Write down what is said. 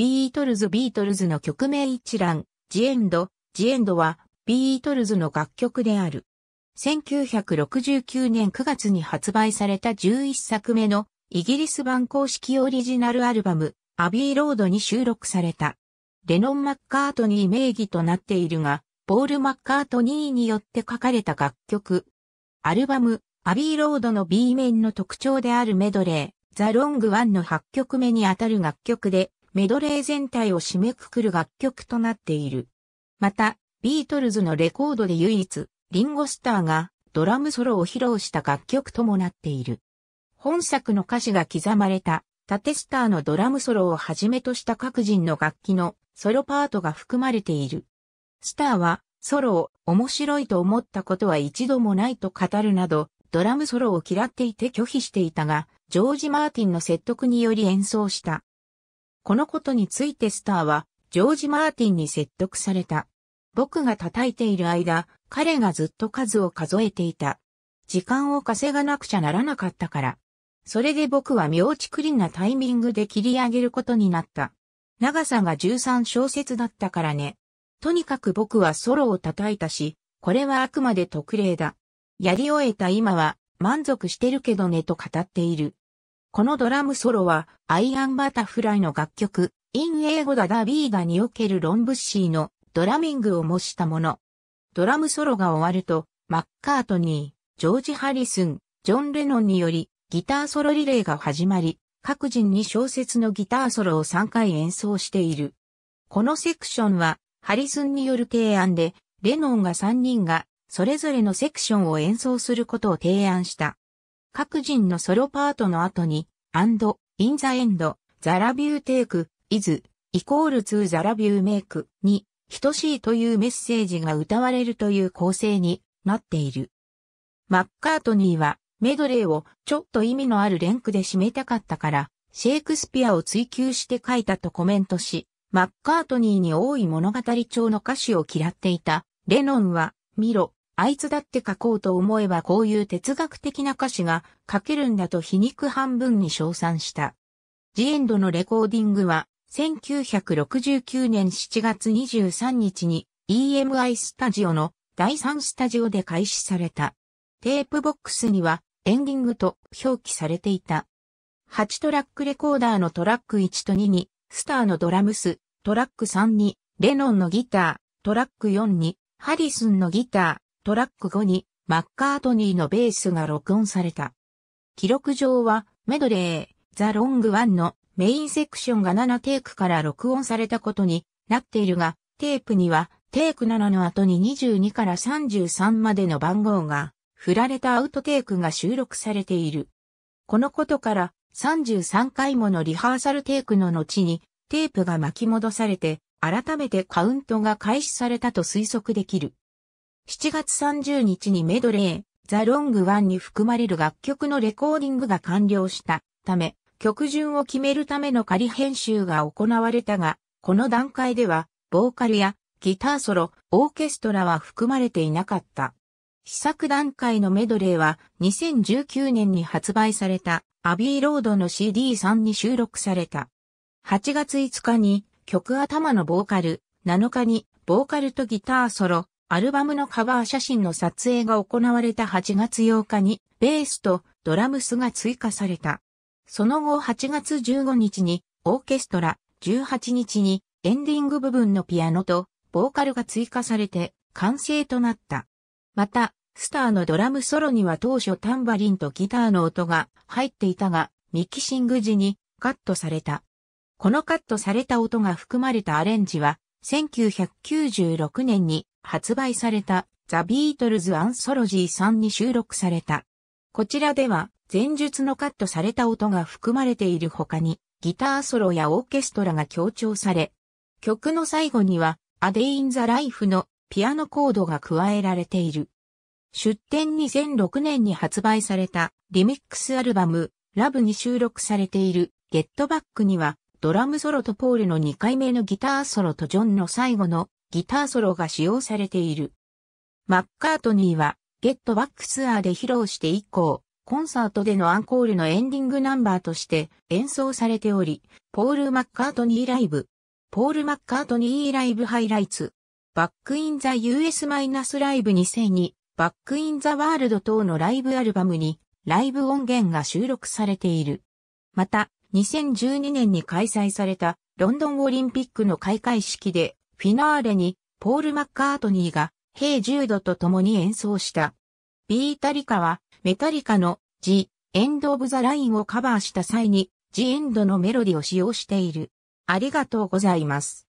ビートルズビートルズの曲名一覧、ジエンド、ジエンドはビートルズの楽曲である。1969年9月に発売された11作目のイギリス版公式オリジナルアルバム、アビーロードに収録された。レノン・マッカートニー名義となっているが、ポール・マッカートニーによって書かれた楽曲。アルバム、アビーロードの B 面の特徴であるメドレー、ザ・ロング・ワンの8曲目にあたる楽曲で、メドレー全体を締めくくる楽曲となっている。また、ビートルズのレコードで唯一、リンゴスターがドラムソロを披露した楽曲ともなっている。本作の歌詞が刻まれた、タテスターのドラムソロをはじめとした各人の楽器のソロパートが含まれている。スターは、ソロを面白いと思ったことは一度もないと語るなど、ドラムソロを嫌っていて拒否していたが、ジョージ・マーティンの説得により演奏したこのことについてスターは、ジョージ・マーティンに説得された。僕が叩いている間、彼がずっと数を数えていた。時間を稼がなくちゃならなかったから。それで僕は妙竹林なタイミングで切り上げることになった。長さが13小節だったからね。とにかく僕はソロを叩いたし、これはあくまで特例だ。やり終えた今は満足してるけどねと語っている。このドラムソロは、アイアンバタフライの楽曲、インエ語ゴダビーガにおけるロンブッシーのドラミングを模したもの。ドラムソロが終わると、マッカートニー、ジョージ・ハリスン、ジョン・レノンにより、ギターソロリレーが始まり、各人に小説のギターソロを3回演奏している。このセクションは、ハリスンによる提案で、レノンが3人が、それぞれのセクションを演奏することを提案した。各人のソロパートの後に、アンド、インザエンド、ザラビューテイク、イズ、イコールツーザラビューメイクに、等しいというメッセージが歌われるという構成になっている。マッカートニーはメドレーをちょっと意味のある連句で締めたかったから、シェイクスピアを追求して書いたとコメントし、マッカートニーに多い物語調の歌詞を嫌っていた。レノンは、ミロ、あいつだって書こうと思えばこういう哲学的な歌詞が書けるんだと皮肉半分に称賛した。ジエンドのレコーディングは1969年7月23日に EMI スタジオの第3スタジオで開始された。テープボックスにはエンディングと表記されていた。8トラックレコーダーのトラック1と2に、スターのドラムス、トラック3に、レノンのギター、トラック4に、ハリスンのギター、トラック5にマッカートニーのベースが録音された。記録上はメドレー、ザ・ロング・ワンのメインセクションが7テークから録音されたことになっているが、テープにはテーク7の後に22から33までの番号が振られたアウトテークが収録されている。このことから33回ものリハーサルテークの後にテープが巻き戻されて改めてカウントが開始されたと推測できる。7月30日にメドレー、ザ・ロング・ワンに含まれる楽曲のレコーディングが完了したため、曲順を決めるための仮編集が行われたが、この段階では、ボーカルやギターソロ、オーケストラは含まれていなかった。試作段階のメドレーは2019年に発売されたアビーロードの CD3 に収録された。8月5日に曲頭のボーカル、7日にボーカルとギターソロ、アルバムのカバー写真の撮影が行われた8月8日に、ベースとドラムスが追加された。その後8月15日に、オーケストラ、18日に、エンディング部分のピアノと、ボーカルが追加されて、完成となった。また、スターのドラムソロには当初タンバリンとギターの音が入っていたが、ミキシング時にカットされた。このカットされた音が含まれたアレンジは、1996年に発売されたザ・ビートルズ・アンソロジー3に収録された。こちらでは前述のカットされた音が含まれている他にギターソロやオーケストラが強調され、曲の最後にはアデイン・ザ・ライフのピアノコードが加えられている。出展2006年に発売されたリミックスアルバムラブに収録されているゲットバックにはドラムソロとポールの2回目のギターソロとジョンの最後のギターソロが使用されている。マッカートニーは、ゲットバックツアーで披露して以降、コンサートでのアンコールのエンディングナンバーとして演奏されており、ポール・マッカートニーライブ、ポール・マッカートニーライブハイライツ、バック・イン・ザ・ US- ライブ2002、バック・イン・ザ・ワールド等のライブアルバムに、ライブ音源が収録されている。また、2012年に開催されたロンドンオリンピックの開会式でフィナーレにポール・マッカートニーがヘイ・ジュードと共に演奏した。ビータリカはメタリカの G・ エンド・オブ・ザ・ラインをカバーした際に G・ エンドのメロディを使用している。ありがとうございます。